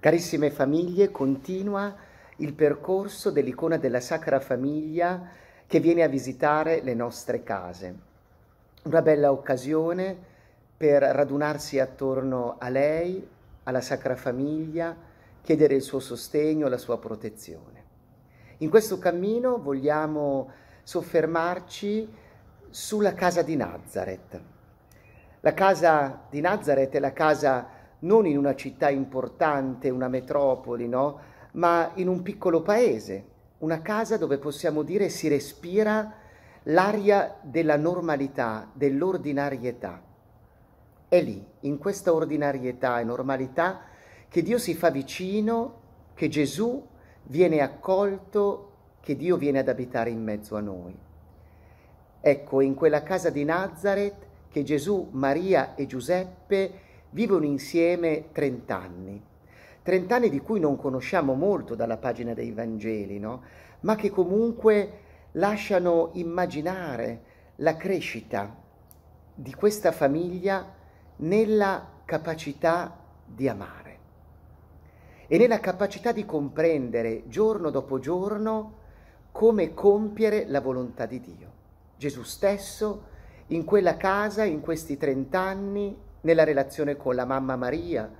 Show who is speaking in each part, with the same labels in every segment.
Speaker 1: Carissime famiglie, continua il percorso dell'icona della Sacra Famiglia che viene a visitare le nostre case. Una bella occasione per radunarsi attorno a lei, alla Sacra Famiglia, chiedere il suo sostegno, la sua protezione. In questo cammino vogliamo soffermarci sulla casa di Nazareth. La casa di Nazareth è la casa di non in una città importante, una metropoli, no? ma in un piccolo paese, una casa dove possiamo dire si respira l'aria della normalità, dell'ordinarietà. È lì, in questa ordinarietà e normalità, che Dio si fa vicino, che Gesù viene accolto, che Dio viene ad abitare in mezzo a noi. Ecco, in quella casa di Nazareth che Gesù, Maria e Giuseppe vivono insieme 30 anni. 30 anni di cui non conosciamo molto dalla pagina dei Vangeli, no? ma che comunque lasciano immaginare la crescita di questa famiglia nella capacità di amare e nella capacità di comprendere giorno dopo giorno come compiere la volontà di Dio. Gesù stesso in quella casa, in questi trent'anni, nella relazione con la mamma Maria,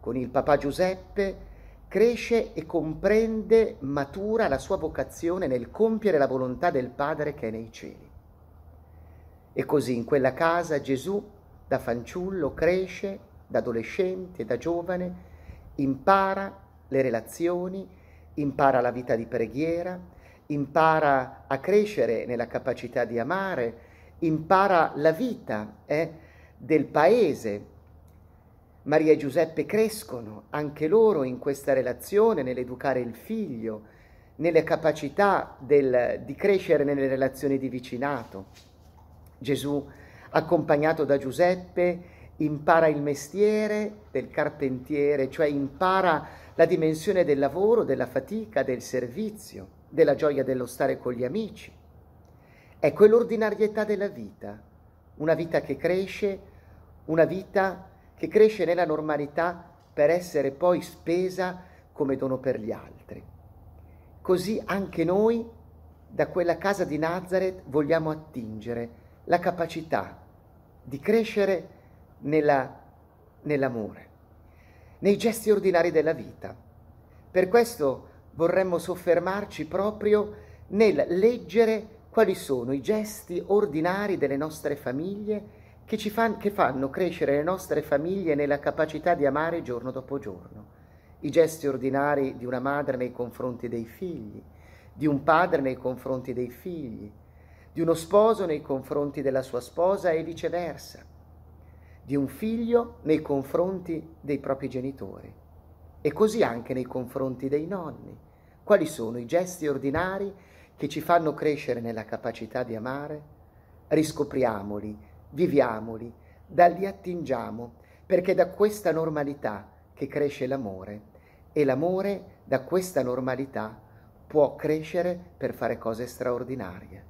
Speaker 1: con il papà Giuseppe, cresce e comprende, matura la sua vocazione nel compiere la volontà del Padre che è nei cieli. E così in quella casa Gesù, da fanciullo, cresce, da adolescente, da giovane, impara le relazioni, impara la vita di preghiera, impara a crescere nella capacità di amare, impara la vita. Eh? del paese. Maria e Giuseppe crescono anche loro in questa relazione, nell'educare il figlio, nelle capacità del, di crescere nelle relazioni di vicinato. Gesù, accompagnato da Giuseppe, impara il mestiere del carpentiere, cioè impara la dimensione del lavoro, della fatica, del servizio, della gioia dello stare con gli amici. Ecco, è quell'ordinarietà della vita una vita che cresce, una vita che cresce nella normalità per essere poi spesa come dono per gli altri. Così anche noi da quella casa di Nazareth vogliamo attingere la capacità di crescere nella, nell'amore, nei gesti ordinari della vita. Per questo vorremmo soffermarci proprio nel leggere quali sono i gesti ordinari delle nostre famiglie che, ci fan, che fanno crescere le nostre famiglie nella capacità di amare giorno dopo giorno. I gesti ordinari di una madre nei confronti dei figli, di un padre nei confronti dei figli, di uno sposo nei confronti della sua sposa e viceversa, di un figlio nei confronti dei propri genitori e così anche nei confronti dei nonni. Quali sono i gesti ordinari che ci fanno crescere nella capacità di amare, riscopriamoli, viviamoli, da li attingiamo, perché da questa normalità che cresce l'amore e l'amore da questa normalità può crescere per fare cose straordinarie.